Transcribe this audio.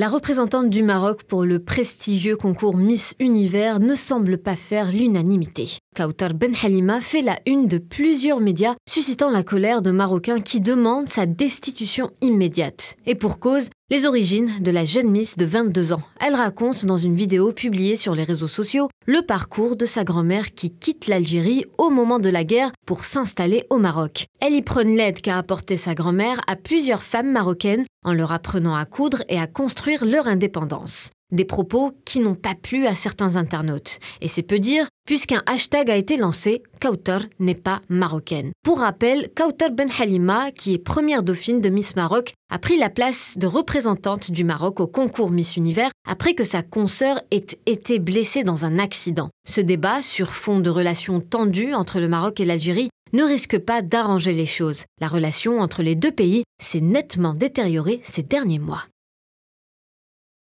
La représentante du Maroc pour le prestigieux concours Miss Univers ne semble pas faire l'unanimité auteur Ben Halima fait la une de plusieurs médias, suscitant la colère de Marocains qui demandent sa destitution immédiate. Et pour cause, les origines de la jeune Miss de 22 ans. Elle raconte dans une vidéo publiée sur les réseaux sociaux le parcours de sa grand-mère qui quitte l'Algérie au moment de la guerre pour s'installer au Maroc. Elle y prône l'aide qu'a apportée sa grand-mère à plusieurs femmes marocaines en leur apprenant à coudre et à construire leur indépendance. Des propos qui n'ont pas plu à certains internautes. Et c'est peu dire, puisqu'un hashtag a été lancé Kauter n'est pas marocaine. Pour rappel, Kauter Ben Halima, qui est première dauphine de Miss Maroc, a pris la place de représentante du Maroc au concours Miss Univers après que sa consœur ait été blessée dans un accident. Ce débat, sur fond de relations tendues entre le Maroc et l'Algérie, ne risque pas d'arranger les choses. La relation entre les deux pays s'est nettement détériorée ces derniers mois.